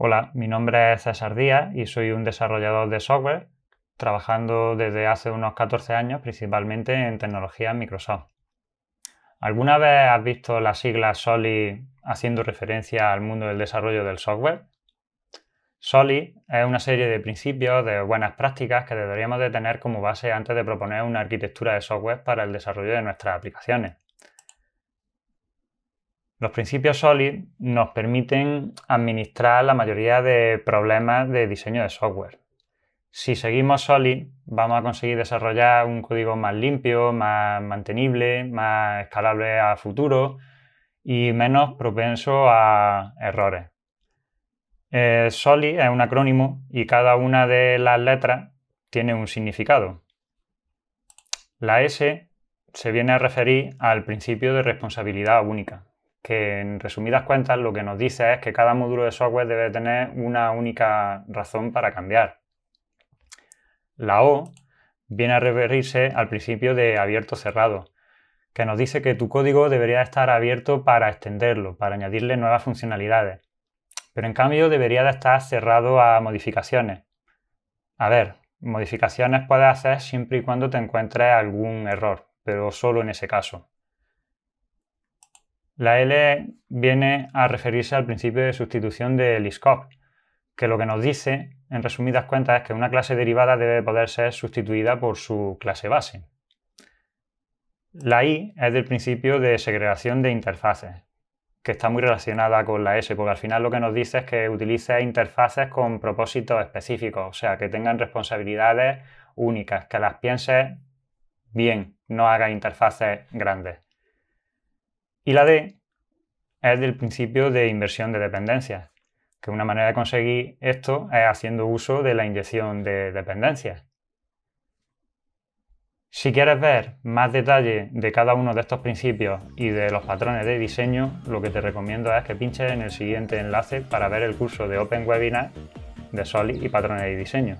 Hola, mi nombre es César Díaz y soy un desarrollador de software trabajando desde hace unos 14 años principalmente en tecnología Microsoft. ¿Alguna vez has visto la sigla SOLI haciendo referencia al mundo del desarrollo del software? SOLI es una serie de principios, de buenas prácticas que deberíamos de tener como base antes de proponer una arquitectura de software para el desarrollo de nuestras aplicaciones. Los principios SOLID nos permiten administrar la mayoría de problemas de diseño de software. Si seguimos SOLID, vamos a conseguir desarrollar un código más limpio, más mantenible, más escalable a futuro y menos propenso a errores. Eh, SOLID es un acrónimo y cada una de las letras tiene un significado. La S se viene a referir al principio de responsabilidad única, que en resumidas cuentas lo que nos dice es que cada módulo de software debe tener una única razón para cambiar. La O viene a referirse al principio de abierto-cerrado, que nos dice que tu código debería estar abierto para extenderlo, para añadirle nuevas funcionalidades, pero en cambio debería de estar cerrado a modificaciones. A ver, modificaciones puedes hacer siempre y cuando te encuentres algún error, pero solo en ese caso. La L viene a referirse al principio de sustitución de Liskov, que lo que nos dice, en resumidas cuentas, es que una clase derivada debe poder ser sustituida por su clase base. La I es del principio de segregación de interfaces, que está muy relacionada con la S, porque al final lo que nos dice es que utilice interfaces con propósitos específicos, o sea, que tengan responsabilidades únicas, que las piense bien, no haga interfaces grandes. Y la D es del principio de inversión de dependencias, que una manera de conseguir esto es haciendo uso de la inyección de dependencias. Si quieres ver más detalle de cada uno de estos principios y de los patrones de diseño, lo que te recomiendo es que pinches en el siguiente enlace para ver el curso de Open Webinar de Solid y patrones de diseño.